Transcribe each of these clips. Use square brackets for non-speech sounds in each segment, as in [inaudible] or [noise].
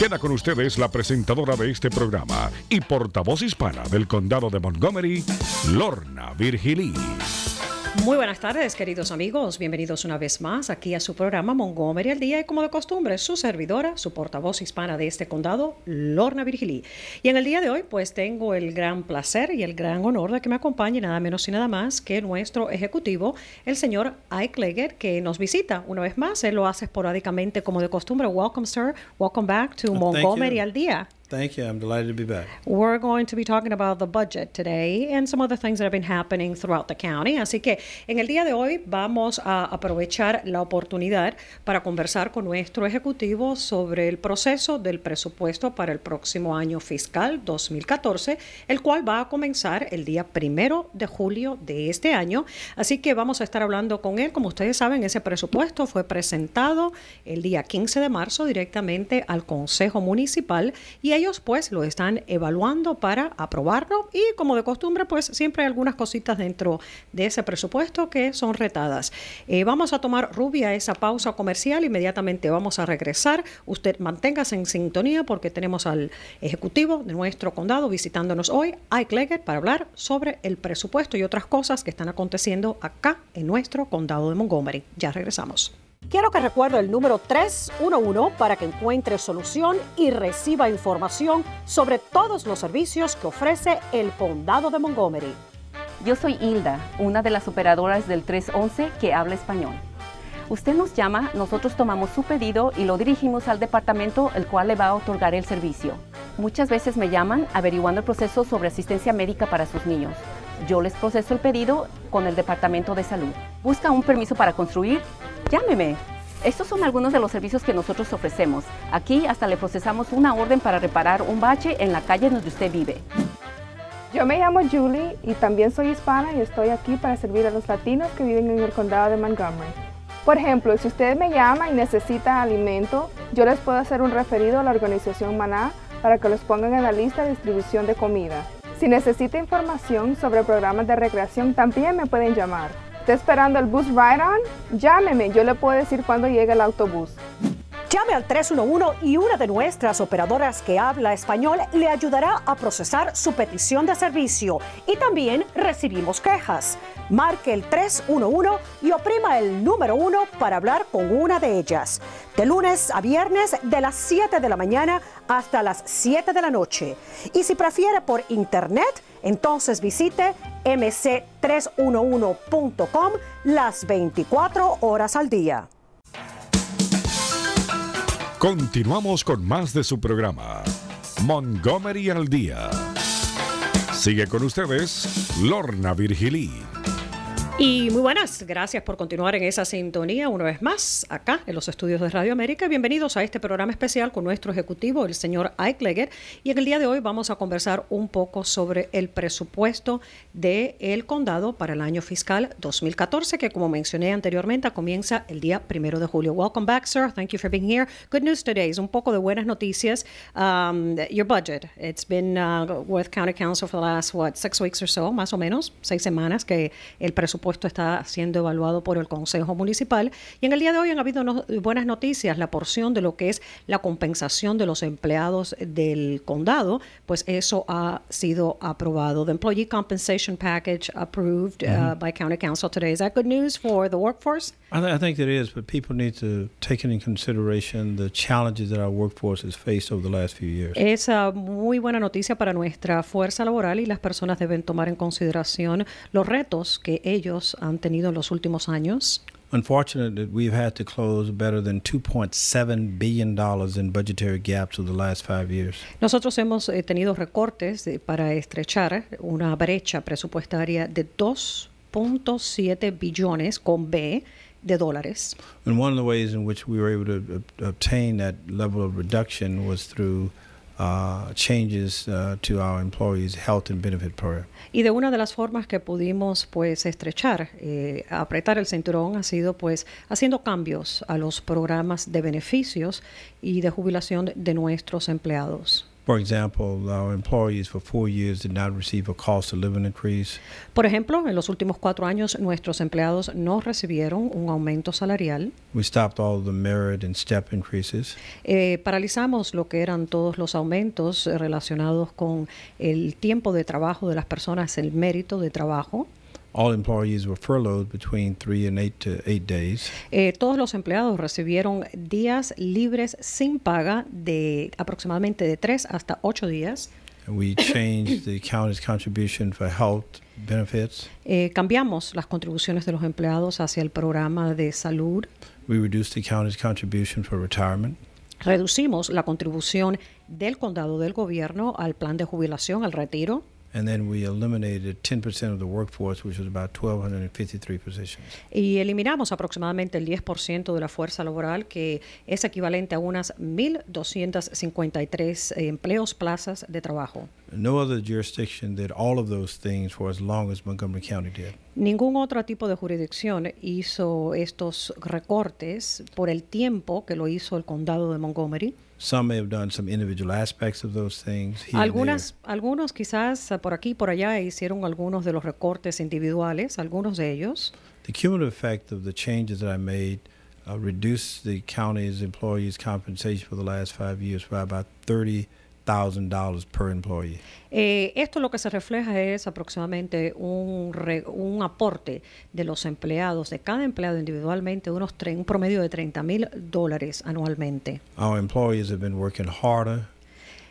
Queda con ustedes la presentadora de este programa y portavoz hispana del condado de Montgomery, Lorna Virgilí. Muy buenas tardes, queridos amigos. Bienvenidos una vez más aquí a su programa Montgomery al Día y como de costumbre, su servidora, su portavoz hispana de este condado, Lorna Virgili. Y en el día de hoy, pues tengo el gran placer y el gran honor de que me acompañe nada menos y nada más que nuestro ejecutivo, el señor Ike Leggett, que nos visita una vez más. Él lo hace esporádicamente como de costumbre. Welcome, sir. Welcome back to Montgomery al Día. Thank you. I'm delighted to be back. We're going to be talking about the budget today and some other things that have been happening throughout the county. Así que en el día de hoy vamos a aprovechar la oportunidad para conversar con nuestro ejecutivo sobre el proceso del presupuesto para el próximo año fiscal 2014, el cual va a comenzar el día primero de julio de este año. Así que vamos a estar hablando con él. Como ustedes saben, ese presupuesto fue presentado el día 15 de marzo directamente al Consejo Municipal y ahí ellos pues lo están evaluando para aprobarlo y como de costumbre pues siempre hay algunas cositas dentro de ese presupuesto que son retadas. Eh, vamos a tomar rubia esa pausa comercial, inmediatamente vamos a regresar. Usted manténgase en sintonía porque tenemos al ejecutivo de nuestro condado visitándonos hoy, Ike Leggett, para hablar sobre el presupuesto y otras cosas que están aconteciendo acá en nuestro condado de Montgomery. Ya regresamos. Quiero que recuerde el número 311 para que encuentre solución y reciba información sobre todos los servicios que ofrece el condado de Montgomery. Yo soy Hilda, una de las operadoras del 311 que habla español. Usted nos llama, nosotros tomamos su pedido y lo dirigimos al departamento el cual le va a otorgar el servicio. Muchas veces me llaman averiguando el proceso sobre asistencia médica para sus niños. Yo les proceso el pedido con el departamento de salud. Busca un permiso para construir, llámeme. Estos son algunos de los servicios que nosotros ofrecemos. Aquí hasta le procesamos una orden para reparar un bache en la calle donde usted vive. Yo me llamo Julie y también soy hispana y estoy aquí para servir a los latinos que viven en el condado de Montgomery. Por ejemplo, si usted me llama y necesita alimento, yo les puedo hacer un referido a la organización Maná para que los pongan en la lista de distribución de comida. Si necesita información sobre programas de recreación, también me pueden llamar está esperando el bus ride on, llámeme, yo le puedo decir cuándo llega el autobús. Llame al 311 y una de nuestras operadoras que habla español le ayudará a procesar su petición de servicio. Y también recibimos quejas. Marque el 311 y oprima el número 1 para hablar con una de ellas. De lunes a viernes de las 7 de la mañana hasta las 7 de la noche. Y si prefiere por internet, entonces visite mc311.com las 24 horas al día. Continuamos con más de su programa, Montgomery al Día. Sigue con ustedes Lorna Virgilí. Y muy buenas, gracias por continuar en esa sintonía una vez más acá en los estudios de Radio América. Bienvenidos a este programa especial con nuestro ejecutivo, el señor Ike Eichleger. Y en el día de hoy vamos a conversar un poco sobre el presupuesto del el condado para el año fiscal 2014, que como mencioné anteriormente, comienza el día primero de julio. Welcome back, sir. Thank you for being here. Good news today. is un poco de buenas noticias. Um, your budget. It's been uh, with County Council for the last, what, six weeks or so, más o menos, seis semanas que el presupuesto esto está siendo evaluado por el Consejo Municipal. Y en el día de hoy han habido buenas noticias. La porción de lo que es la compensación de los empleados del condado, pues eso ha sido aprobado. The Employee Compensation Package approved uh, by County Council today. Is that good news for the workforce? I, th I think it is, but people need to take into consideration the challenges that our workforce has faced over the last few years. Es uh, muy buena noticia para nuestra fuerza laboral y las personas deben tomar en consideración los retos que ellos empleados han tenido en los últimos años. Unfortunately, we've had to close better than 2.7 billion dollars in budgetary gaps over the last five years. Nosotros hemos eh, tenido recortes para estrechar una brecha presupuestaria de 2.7 billones con B de dólares. And one of the ways in which we were able to obtain that level of reduction was through Uh, uh employees Y de una de las formas que pudimos pues estrechar, eh, apretar el cinturón ha sido pues haciendo cambios a los programas de beneficios y de jubilación de nuestros empleados. Por ejemplo, en los últimos cuatro años nuestros empleados no recibieron un aumento salarial. We stopped all the merit and step increases. Eh, paralizamos lo que eran todos los aumentos relacionados con el tiempo de trabajo de las personas, el mérito de trabajo todos los empleados recibieron días libres sin paga de aproximadamente de tres hasta ocho días. Eh, cambiamos las contribuciones de los empleados hacia el programa de salud. Reducimos la contribución del condado del gobierno al plan de jubilación, al retiro. Y eliminamos aproximadamente el 10% de la fuerza laboral, que es equivalente a unas 1.253 eh, empleos, plazas de trabajo. Ningún otro tipo de jurisdicción hizo estos recortes por el tiempo que lo hizo el condado de Montgomery. Some may have done some individual aspects of those things Algunas, algunos quizás eh, por aquí por allá hicieron algunos de los recortes individuales, algunos de ellos. The cumulative effect of the changes that I made uh, reduced the county's employees' compensation for the last five years by about 30 Eh, esto lo que se refleja es aproximadamente un, un aporte de los empleados, de cada empleado individualmente, unos un promedio de 30 mil dólares anualmente.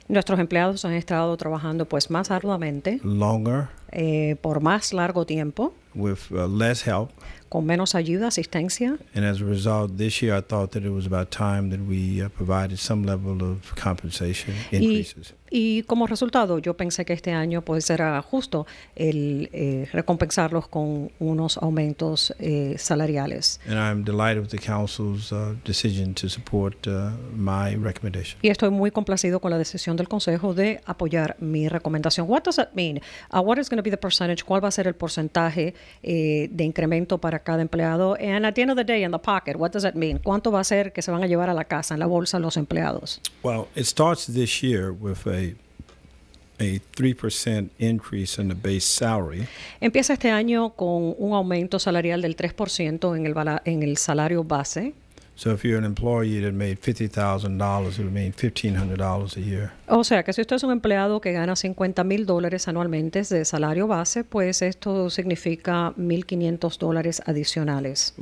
Nuestros empleados han estado trabajando pues más arduamente. Longer eh, por más largo tiempo. With uh, less help. Con menos ayuda, asistencia. And as a result, this year I thought that it was about time that we uh, provided some level of compensation increases. Y, y, como resultado, yo pensé que este año pues era justo el eh, recompensarlos con unos aumentos eh, salariales. And I'm delighted with the council's uh, decision to support uh, my recommendation. Y estoy muy complacido con la decisión del consejo de apoyar mi recomendación. What does that mean? Uh, what is going going to be the percentage? ¿Cuál va a ser el porcentaje eh, de incremento para cada empleado? And at the end of the day, in the pocket, what does that mean? ¿Cuánto va a ser que se van a llevar a la casa, en la bolsa, los empleados? Well, it starts this year with a a 3% increase in the base salary. Empieza este año con un aumento salarial del 3% en el, en el salario base. O sea que si usted es un empleado que gana 50 mil dólares anualmente de salario base, pues esto significa 1.500 dólares adicionales.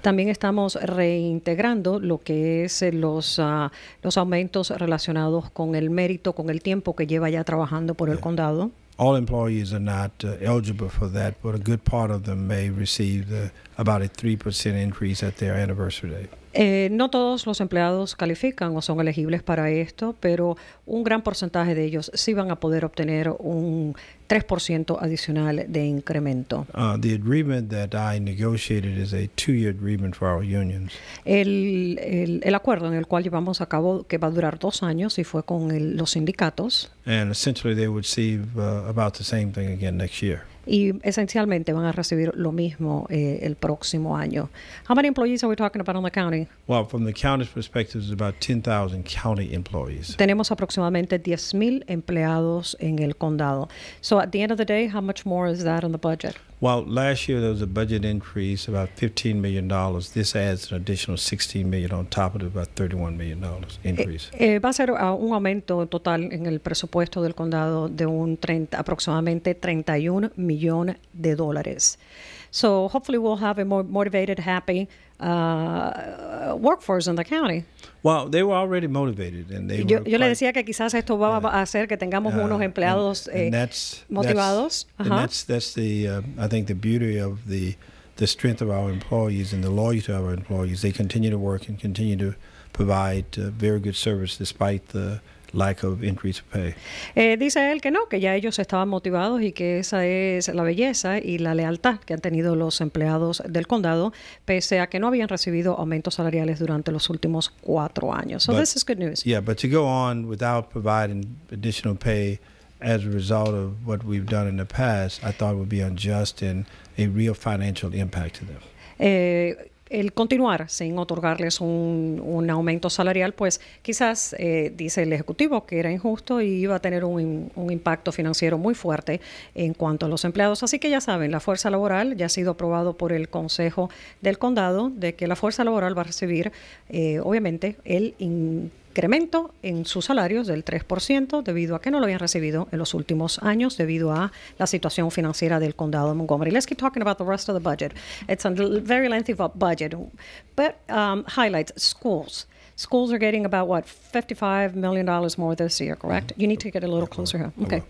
También estamos reintegrando lo que es eh, los, ah, los aumentos relacionados con el mérito, con el tiempo que lleva ya trabajando por el condado. All employees are not uh, eligible for that, but a good part of them may receive the, about a 3% increase at their anniversary date. Eh, no todos los empleados califican o son elegibles para esto, pero un gran porcentaje de ellos sí van a poder obtener un 3% adicional de incremento. El, acuerdo en el cual llevamos a cabo que va a durar dos años y fue con los sindicatos. And essentially they would uh, about the same thing again next year y esencialmente van a recibir lo mismo eh, el próximo año. How many employees are we talking about on the county? Well, from the county's perspective, it's about 10,000 county employees. Tenemos aproximadamente mil empleados en el condado. So at the end of the day, how much more is that on the budget? While last year there was a budget increase about fifteen million dollars, this adds an additional sixteen million on top of it, about thirty-one million dollars eh, increase. Eh, eh, va a ser un aumento total en el presupuesto del condado de un 30, aproximadamente 31 millones de dólares. So hopefully we'll have a more motivated, happy. Uh, workforce in the county. Well, they were already motivated and they yo, were yo le decía que quizás esto va uh, a hacer que tengamos uh, unos empleados and, and eh, that's, motivados. That's, -huh. that's, that's the uh, I think the beauty of the the strength of our employees and the loyalty of our employees. They continue to work and continue to provide uh, very good service despite the lack of to pay. Eh, dice él que no, que ya ellos estaban motivados y que esa es la belleza y la lealtad que han tenido los empleados del condado, pese a que no habían recibido aumentos salariales durante los últimos cuatro años. So this is good news. Yeah, but to go on without providing additional pay as a result of what we've done in the past, I thought would be unjust and a real financial impact to them. Eh, el continuar sin otorgarles un, aumento salarial, pues quizás, eh, dice el Ejecutivo, que era injusto y iba a tener un, impacto financiero muy fuerte en cuanto a los empleados. Así que ya saben, la fuerza laboral ya ha sido aprobado por el Consejo del Condado de que la fuerza laboral va a recibir, eh, obviamente, el... incremento en sus salarios del 3% debido a que no lo habían recibido en los últimos años debido a la situación financiera del condado de Montgomery. Let's keep talking about the rest of the budget. It's a very lengthy budget, but um, highlights schools. Schools are getting about what $55 million more this year, correct? You need to get a little closer here. Okay.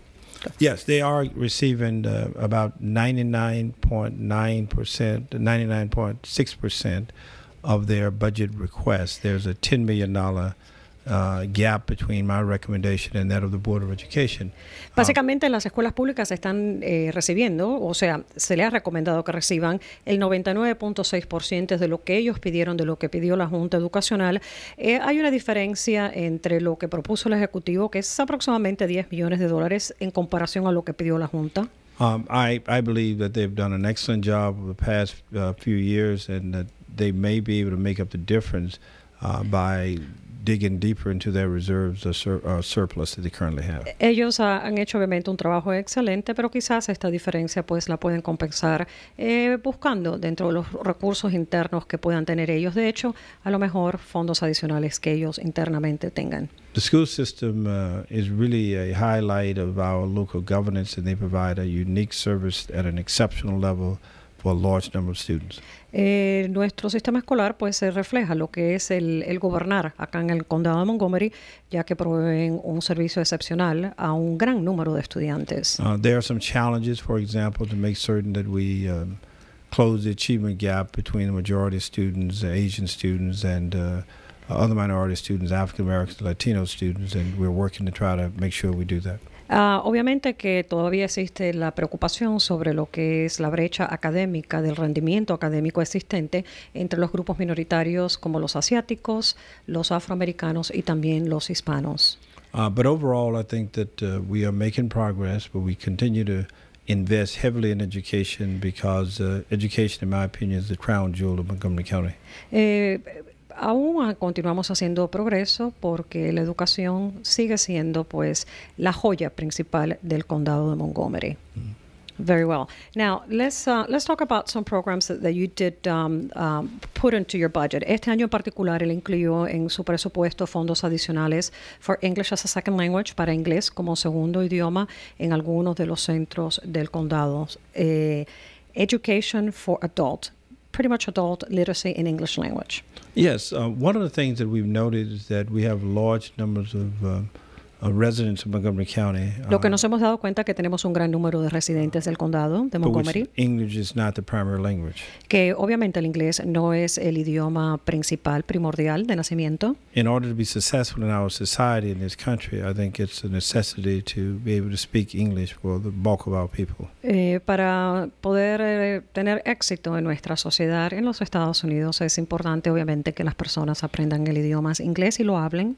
Yes, they are receiving uh, about 99.9%, 99.6% of their budget request. There's a $10 million Uh, gap between my recommendation and that of the Board of Education. Um, Básicamente, las escuelas públicas están eh, recibiendo, o sea, se les ha recomendado que reciban el 99.6% de lo que ellos pidieron, de lo que pidió la Junta Educacional. Eh, hay una diferencia entre lo que propuso el Ejecutivo, que es aproximadamente 10 millones de dólares, en comparación a lo que pidió la Junta. Um, I, I believe that they've done an excellent job over the past uh, few years and that they may be able to make up the difference uh, by digging deeper into their reserves or uh, surplus that they currently have. Ellos ha, han hecho obviamente un trabajo excelente, pero quizás esta diferencia pues la pueden compensar eh, buscando dentro de los recursos internos que puedan tener ellos. De hecho, a lo mejor fondos adicionales que ellos internamente tengan. The school system uh, is really a highlight of our local governance, and they provide a unique service at an exceptional level. for a large number of students. Eh, nuestro sistema escolar pues se refleja lo que es el, el, gobernar acá en el condado de Montgomery, ya que proveen un servicio excepcional a un gran número de estudiantes. Uh, there are some challenges, for example, to make certain that we um, close the achievement gap between the majority of students, uh, Asian students, and uh, other minority students, African Americans, Latino students, and we're working to try to make sure we do that. Uh, obviamente que todavía existe la preocupación sobre lo que es la brecha académica del rendimiento académico existente entre los grupos minoritarios como los asiáticos, los afroamericanos y también los hispanos. Uh, but overall, I think that uh, we are making progress, but we continue to invest heavily in education because uh, education, in my opinion, is the crown jewel of Montgomery County. Eh, aún continuamos haciendo progreso porque la educación sigue siendo pues la joya principal del condado de Montgomery. Mm. Very well. Now let's uh, let's talk about some programs that, you did um, uh, put into your budget. Este año en particular él incluyó en su presupuesto fondos adicionales for English as a second language para inglés como segundo idioma en algunos de los centros del condado. Eh, education for Adults. pretty much adult literacy in English language. Yes, uh, one of the things that we've noted is that we have large numbers of uh, Lo que uh, nos hemos dado cuenta que tenemos un gran número de residentes del condado de Montgomery. Que obviamente el inglés no es el idioma principal, primordial de nacimiento. In order to be successful in our society in this country, I think it's a necessity to be able to speak English for the bulk of our people. Eh, para poder eh, tener éxito en nuestra sociedad en los Estados Unidos es importante obviamente que las personas aprendan el idioma inglés y lo hablen.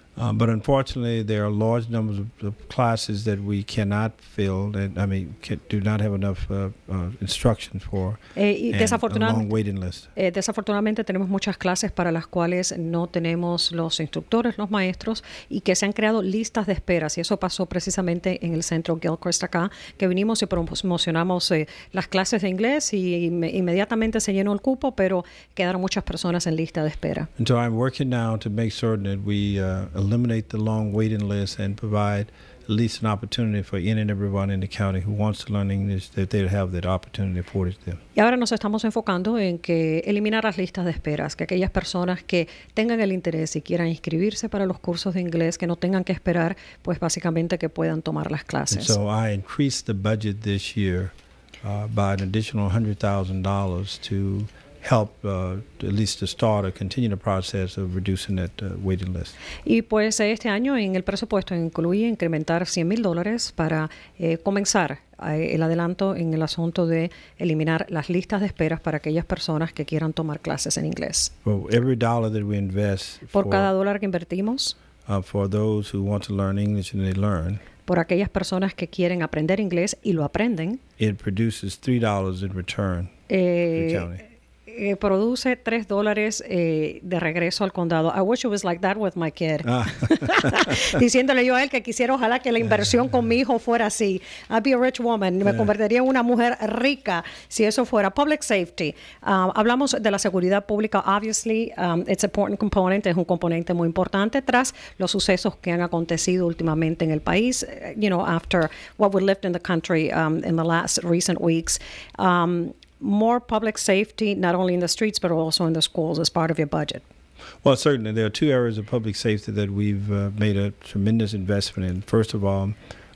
Uh, unfortunately, there are large numbers of, classes that we cannot fill, I mean, do not have enough uh, uh, for. Eh, eh, desafortunadamente, tenemos muchas clases para las cuales no tenemos los instructores, los maestros, y que se han creado listas de esperas. Y eso pasó precisamente en el centro Gilchrist acá, que vinimos y promocionamos eh, las clases de inglés y inmediatamente se llenó el cupo, pero quedaron muchas personas en lista de espera. I'm working now to make that we eliminate the long waiting list and provide at least an opportunity for any and everyone in the county who wants to learn English that they have that opportunity for them. Y ahora nos estamos enfocando en que eliminar las listas de esperas, que aquellas personas que tengan el interés y quieran inscribirse para los cursos de inglés que no tengan que esperar, pues básicamente que puedan tomar las clases. so I increased the budget this year uh, by an additional $100,000 to y pues eh, este año en el presupuesto incluye incrementar 100 mil dólares para eh, comenzar eh, el adelanto en el asunto de eliminar las listas de esperas para aquellas personas que quieran tomar clases en inglés. Por cada dólar que invertimos. por aquellas personas que quieren aprender inglés y lo aprenden. It produces $3 in return eh, produce tres dólares eh, de regreso al condado. I wish it was like that with my kid. Ah. [laughs] Diciéndole yo a él que quisiera ojalá que la inversión con mi hijo fuera así. I'd be a rich woman. Me eh. convertiría en una mujer rica si eso fuera. Public safety. Ah, hablamos de la seguridad pública. Obviously, um, it's important component. Es un componente muy importante tras los sucesos que han acontecido últimamente en el país. You know, after what we lived in the country um, in the last recent weeks. Um, more public safety, not only in the streets, but also in the schools as part of your budget? Well, certainly. There are two areas of public safety that we've uh, made a tremendous investment in. First of all,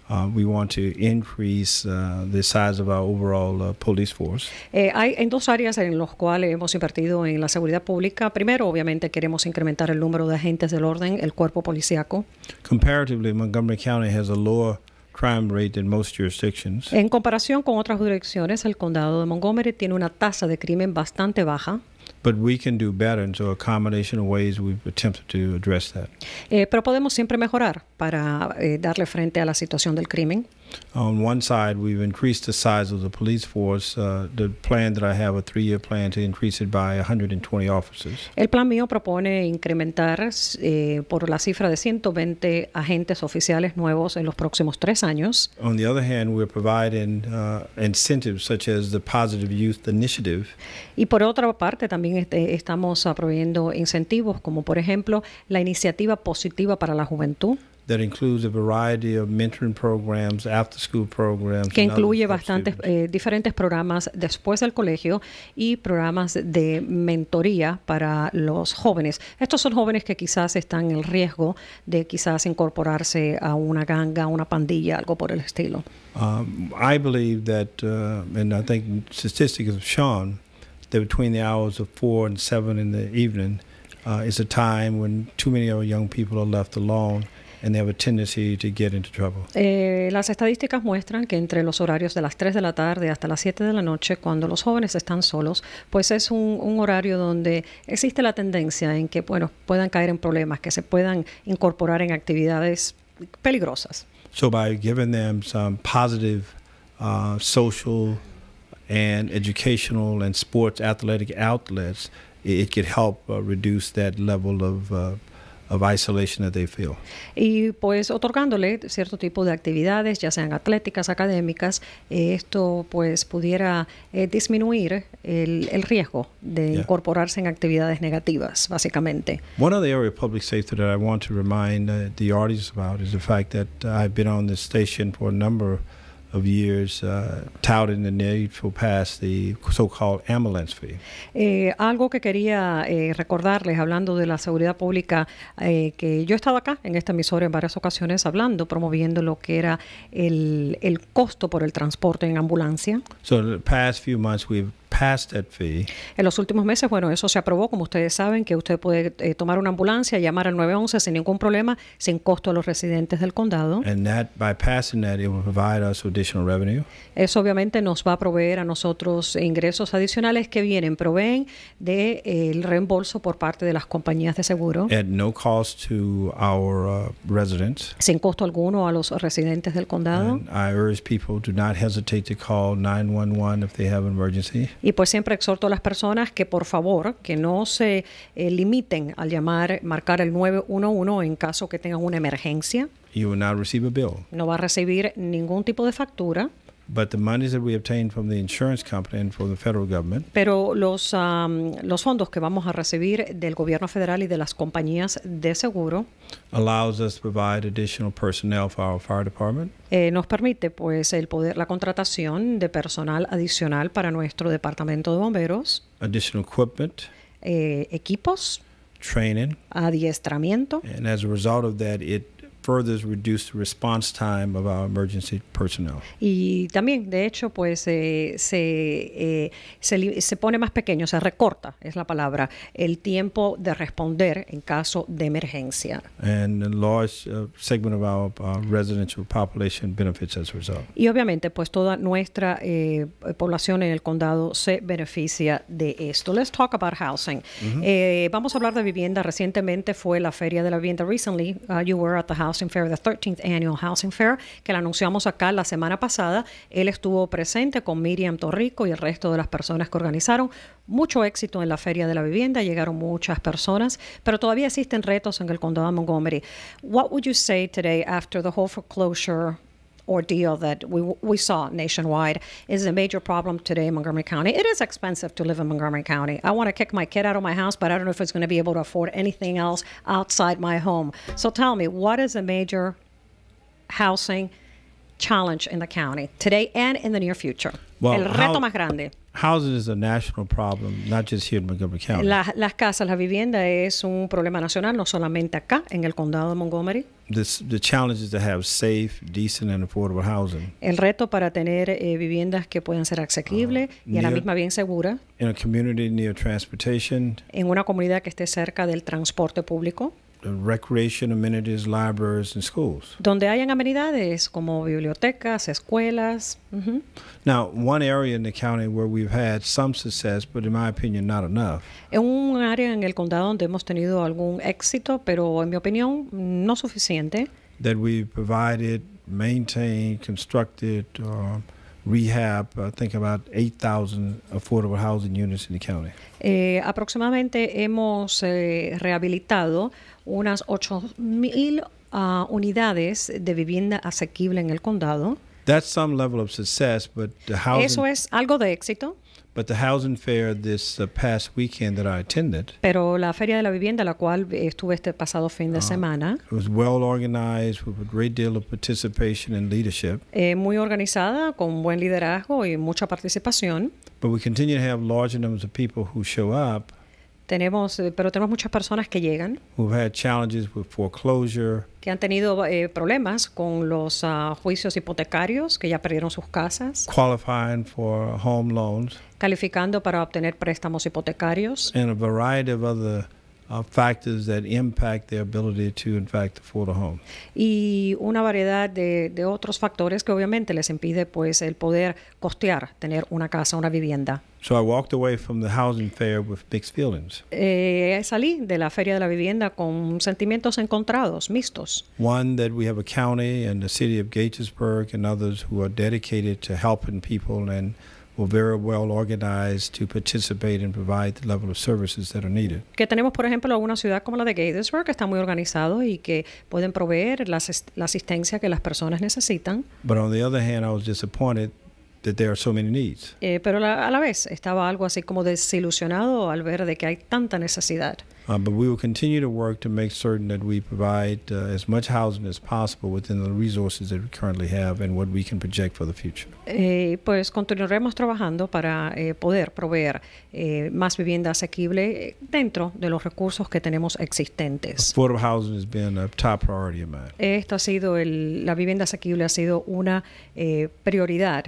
uh, we want to increase uh, the size of our overall uh, police force. Eh, hay en dos áreas en los cuales hemos invertido en la seguridad pública. Primero, obviamente, queremos incrementar el número de agentes del orden, el cuerpo policíaco. Comparatively, Montgomery County has a lower En comparación con otras jurisdicciones, el condado de Montgomery tiene una tasa de crimen bastante baja. pero podemos siempre mejorar para eh, darle frente a la situación del crimen. On one side, we've increased the size of the police force. Uh, the plan that I have, a three-year plan to increase it by 120 officers. El plan mío propone incrementar eh, por la cifra de 120 agentes oficiales nuevos en los próximos tres años. On the other hand, we're providing uh, incentives such as the Positive Youth Initiative. Y por otra parte, también este, estamos proveyendo incentivos como, por ejemplo, la iniciativa positiva para la juventud that includes a variety of mentoring programs, after school programs que incluye bastantes eh, diferentes programas después del colegio y programas de mentoría para los jóvenes. Estos son jóvenes que quizás están en el riesgo de quizás incorporarse a una ganga, una pandilla, algo por el estilo. Um, I believe that, uh, and I think statistics have shown that between the hours of four and seven in the evening uh, is a time when too many of young people are left alone and tendency to get eh, las estadísticas muestran que entre los horarios de las 3 de la tarde hasta las 7 de la noche, cuando los jóvenes están solos, pues es un, horario donde existe la tendencia en que bueno, puedan caer en problemas, que se puedan incorporar en actividades peligrosas. So by giving them some positive uh, social and educational and sports athletic outlets, it, could help uh, reduce that level of uh, of isolation that they feel. Y pues otorgándole cierto tipo de actividades, ya sean atléticas, académicas, esto pues pudiera eh, disminuir el, riesgo de incorporarse en actividades negativas, básicamente. One of the areas of public safety that I want to remind uh, the audience about is the fact that uh, I've been on this station for a number of Years, uh, so-called ambulance fee. Eh, algo que quería eh, recordarles, hablando de la seguridad pública, eh, que yo estaba acá en esta emisora en varias ocasiones hablando, promoviendo lo que era el, el costo por el transporte en ambulancia. past few months we've en los últimos meses, bueno, eso se aprobó, como ustedes saben, que usted puede eh, tomar una ambulancia, llamar al 911 sin ningún problema, sin costo a los residentes del condado. Eso obviamente nos va a proveer a nosotros ingresos adicionales que vienen, proveen del de, eh, el reembolso por parte de las compañías de seguro. Uh, sin costo alguno a los residentes del condado. I people do not hesitate to call 911 if they have an emergency. Y pues siempre exhorto a las personas que por favor, que no se eh, limiten al llamar, marcar el 911 en caso que tengan una emergencia. No va a recibir ningún tipo de factura. But the monies that we obtain from the insurance company and from the federal government. Pero los, um, los fondos que vamos a recibir del gobierno federal y de las compañías de seguro allows us to provide additional personnel for our fire department. Eh, nos permite pues el poder la contratación de personal adicional para nuestro departamento de bomberos. Additional equipment. Eh, equipos. Training. Adiestramiento. And as a result of that, it further response time of our emergency personnel. Y también, de hecho, pues eh, se, eh, se, se, pone más pequeño, se recorta, es la palabra, el tiempo de responder en caso de emergencia. Y obviamente, pues toda nuestra eh, población en el condado se beneficia de esto. Let's talk about housing. vamos a hablar de vivienda. Recientemente fue la feria de la vivienda. Recently, uh, you were at the house Housing Fair, the 13th Annual Housing Fair, que la anunciamos acá la semana pasada. Él estuvo presente con Miriam Torrico y el resto de las personas que organizaron. Mucho éxito en la Feria de la Vivienda, llegaron muchas personas, pero todavía existen retos en el condado de Montgomery. What would you say today after the whole foreclosure ordeal that we, we saw nationwide is a major problem today in Montgomery County. It is expensive to live in Montgomery County. I want to kick my kid out of my house, but I don't know if it's going to be able to afford anything else outside my home. So tell me, what is a major housing challenge in the county today and in the near future. Well, El reto how, más grande. Housing is a national problem, not just here in Montgomery County. las casas, la vivienda es un problema nacional, no solamente acá en el condado de Montgomery. This, the challenge is to have safe, decent and affordable housing. El reto para tener eh, viviendas que puedan ser accesibles uh, ah, y a la misma bien segura. In a community near transportation. En una comunidad que esté cerca del transporte público recreation amenities, libraries and schools. Donde hayan amenidades como bibliotecas, escuelas. Now, one area in the county where we've had some success, but in my opinion, not enough. En un área en el condado donde hemos tenido algún éxito, pero en mi opinión no suficiente. That we provided, maintained, constructed. Uh, rehab, I think about 8,000 affordable housing units in the county. Eh, aproximadamente hemos eh, rehabilitado unas 8,000 uh, ah, unidades de vivienda asequible en el condado. That's some level of success, but the housing Eso es algo de éxito. Pero la feria de la vivienda, la cual eh, estuve este pasado fin de semana, muy organizada, con buen liderazgo y mucha participación. Tenemos, pero tenemos muchas personas que llegan. Had challenges with foreclosure, que han tenido eh, problemas con los ah, juicios hipotecarios, que ya perdieron sus casas. Qualifying for home loans calificando para obtener préstamos hipotecarios. And a variety of uh, factors that impact their ability to, in fact, afford a home. Y una variedad de, de, otros factores que obviamente les impide, pues, el poder costear tener una casa, una vivienda. So I walked away from the housing fair with mixed feelings. Eh, salí de la feria de la vivienda con sentimientos encontrados, mixtos. One that we have a county and the city of Gatesburg and others who are dedicated to helping people and que tenemos, por ejemplo, alguna ciudad como la de Gatorsburg que está muy organizado y que pueden proveer la, asistencia que las personas necesitan. That there are so many needs. Eh, pero la, a la vez estaba algo así como desilusionado al ver de que hay tanta necesidad. Uh, but we will continue to work to make certain that we provide uh, as much housing as possible within the resources that we currently have and what we can project for the future. Eh, pues continuaremos trabajando para eh, poder proveer eh, más vivienda asequible dentro de los recursos que tenemos existentes. Affordable housing has been a top priority of mine. Esto ha sido el, la vivienda asequible ha sido una eh, prioridad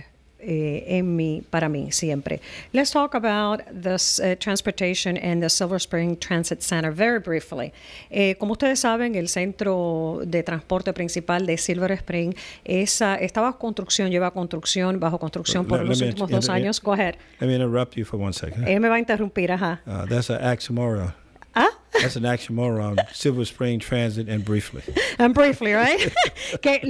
eh, en mí, para mí siempre. Let's talk about this eh, transportation and the Silver Spring Transit Center very briefly. Eh, como ustedes saben, el centro de transporte principal de Silver Spring esa, bajo construcción, lleva construcción, bajo construcción por los últimos dos años. Go ahead. Let me interrupt you for one second. Él me va a interrumpir, ajá. Ah, that's an ¿Ah? That's an oxymoron. Silver Spring Transit and briefly. And briefly, right? [laughs] que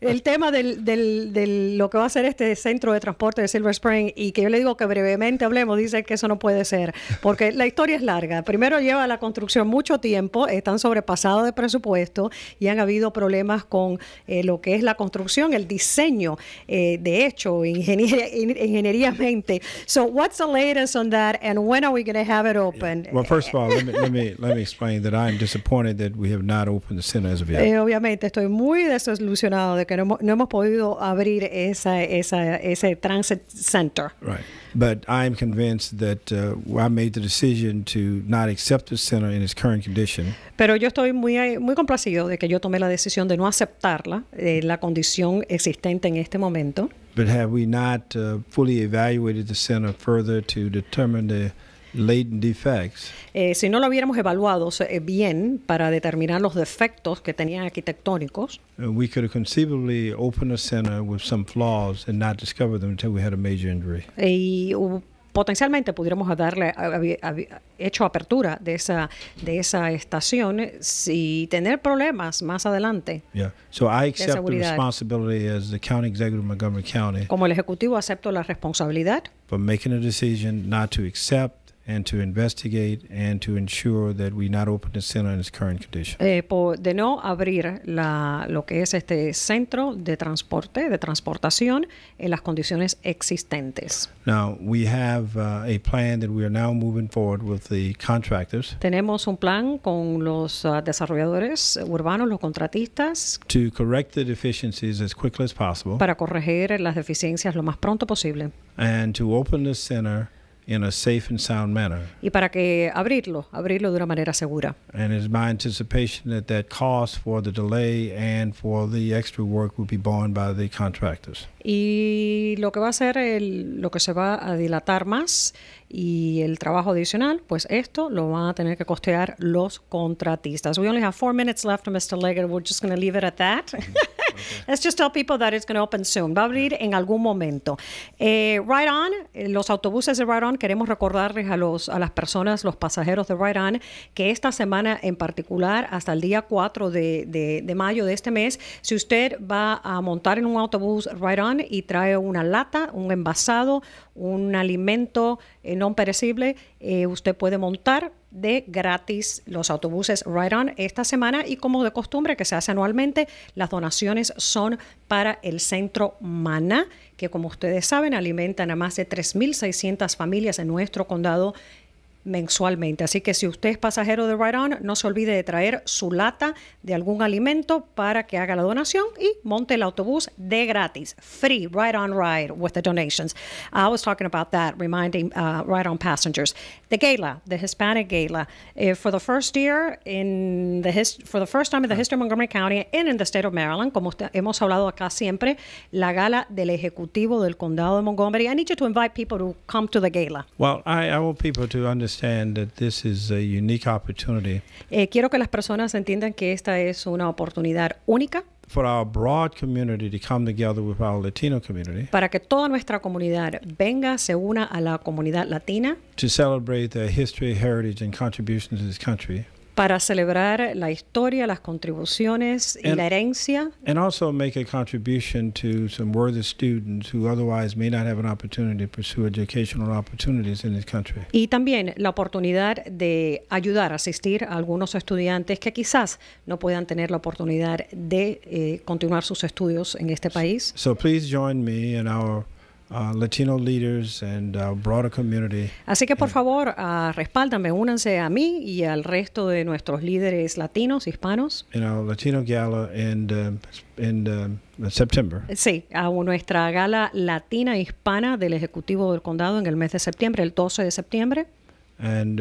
el tema de lo que va a ser este centro de transporte de Silver Spring y que yo le digo que brevemente hablemos, dice que eso no puede ser, porque la historia es larga. Primero lleva la construcción mucho tiempo, están sobrepasados de presupuesto y han habido problemas con eh, lo que es la construcción, el diseño, eh, de hecho, ingeniería, ingeniería mente. So, what's the latest on that and when are we going to have it open? Well, first of all, let me let me explain that I am disappointed that we have not opened the center as of yet. Eh, obviamente, estoy muy desilusionado de que no hemos, no hemos podido abrir esa, esa, ese transit center. Right. But I am convinced that uh, I made the decision to not accept the center in its current condition. Pero yo estoy muy, muy complacido de que yo tomé la decisión de no aceptarla, en eh, la condición existente en este momento. But have we not uh, fully evaluated the center further to determine the Late defects. Eh, si no lo hubiéramos evaluado eh, bien para determinar los defectos que tenían arquitectónicos, uh, we could have conceivably opened a center with some flaws and not discover them until we had a major injury. Y potencialmente pudiéramos darle hecho apertura de esa de esa estación eh, si tener problemas más adelante. Yeah. So I accept the responsibility as the county executive of Montgomery County. Como el ejecutivo acepto la responsabilidad. For making a decision not to accept and to investigate and to ensure that we not open the center in its current condition. Eh, por, de no abrir la, lo que es este centro de transporte, de transportación, en las condiciones existentes. Now, we have uh, a plan that we are now moving forward with the contractors. Tenemos un plan con los uh, desarrolladores urbanos, los contratistas. To correct the deficiencies as quickly as possible. Para corregir las deficiencias lo más pronto posible. And to open the center in a safe and sound manner. Y para que abrirlo, abrirlo de una manera segura. And it's my anticipation that that cost for the delay and for the extra work will be borne by the contractors. Y lo que va a ser el, lo que se va a dilatar más y el trabajo adicional, pues esto lo van a tener que costear los contratistas. We only have four minutes left, Mr. Leggett. We're just going to leave it at that. [laughs] Let's just tell people that it's going open soon. Va a abrir en algún momento. Eh, Ride On, eh, los autobuses de Ride On, queremos recordarles a, los, a las personas, los pasajeros de Ride On, que esta semana en particular, hasta el día 4 de, mayo de este mes, si usted va a montar en un autobús Ride On y trae una lata, un envasado, un alimento eh, no perecible, usted puede montar de gratis los autobuses Ride On esta semana y como de costumbre que se hace anualmente, las donaciones son para el centro MANA, que como ustedes saben alimentan a más de 3.600 familias en nuestro condado mensualmente. Así que si usted es pasajero de Ride On, no se olvide de traer su lata de algún alimento para que haga la donación y monte el autobús de gratis. Free Ride On Ride with the donations. I was talking about that, reminding uh, Ride On passengers. The gala, the Hispanic gala, eh, for the first year in the his for the first time in the ah. history of Montgomery County and in the state of Maryland, como hemos hablado acá siempre, la gala del ejecutivo del condado de Montgomery. I need you to invite people to come to the gala. Well, I, I want people to understand that this is a unique opportunity. Eh, quiero que las personas entiendan que esta es una oportunidad única for our broad community to come together with our Latino community. Para que toda nuestra comunidad venga, se una a la comunidad latina. contributions para celebrar la historia, las contribuciones y la herencia. Y también la oportunidad de ayudar a asistir a algunos estudiantes que quizás no puedan tener la oportunidad de eh, continuar sus estudios en este país. So, please join me Uh, Latino leaders and uh, broader community. Así que por favor, uh, únanse a mí y al resto de nuestros líderes latinos, hispanos. En la Latino gala en uh, uh Sí, a nuestra gala latina hispana del Ejecutivo del Condado en el mes de septiembre, el 12 de septiembre. And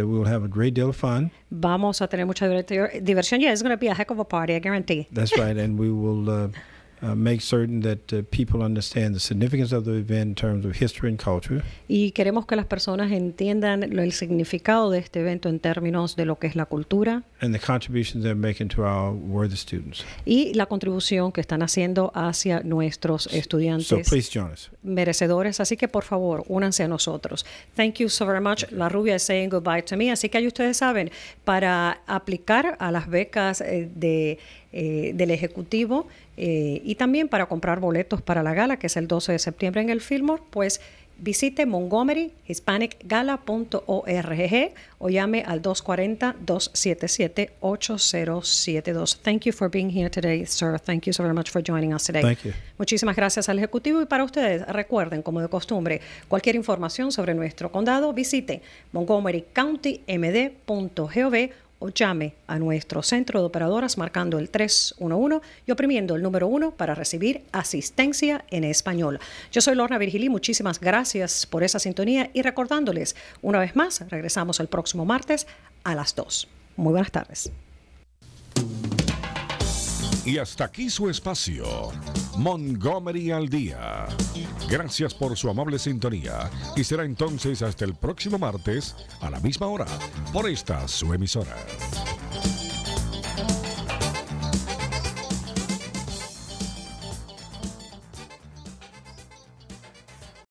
Vamos a tener mucha diversión. ya es going to be a party, I guarantee. That's right, and we will. [laughs] Y queremos que las personas entiendan el significado de este evento en términos de lo que es la cultura. Y la contribución que están haciendo hacia nuestros estudiantes. Merecedores, así que por favor, únanse a nosotros. Thank you so very much. La rubia is saying goodbye to me, así que ahí ustedes saben, para aplicar a las becas eh, de eh, del Ejecutivo eh, y también para comprar boletos para la gala, que es el 12 de septiembre en el Fillmore, pues visite montgomeryhispanicgala.org o llame al 240-277-8072. Thank you for being here today, sir. Thank you so very much for joining us today. Muchísimas gracias al Ejecutivo y para ustedes, recuerden, como de costumbre, cualquier información sobre nuestro condado, visite montgomerycountymd.gov o llame a nuestro centro de operadoras marcando el 311 y oprimiendo el número 1 para recibir asistencia en español. Yo soy Lorna Virgilí, muchísimas gracias por esa sintonía y recordándoles, una vez más, regresamos el próximo martes a las 2. Muy buenas tardes. Y hasta aquí su espacio, Montgomery al Día. Gracias por su amable sintonía y será entonces hasta el próximo martes a la misma hora por esta su emisora.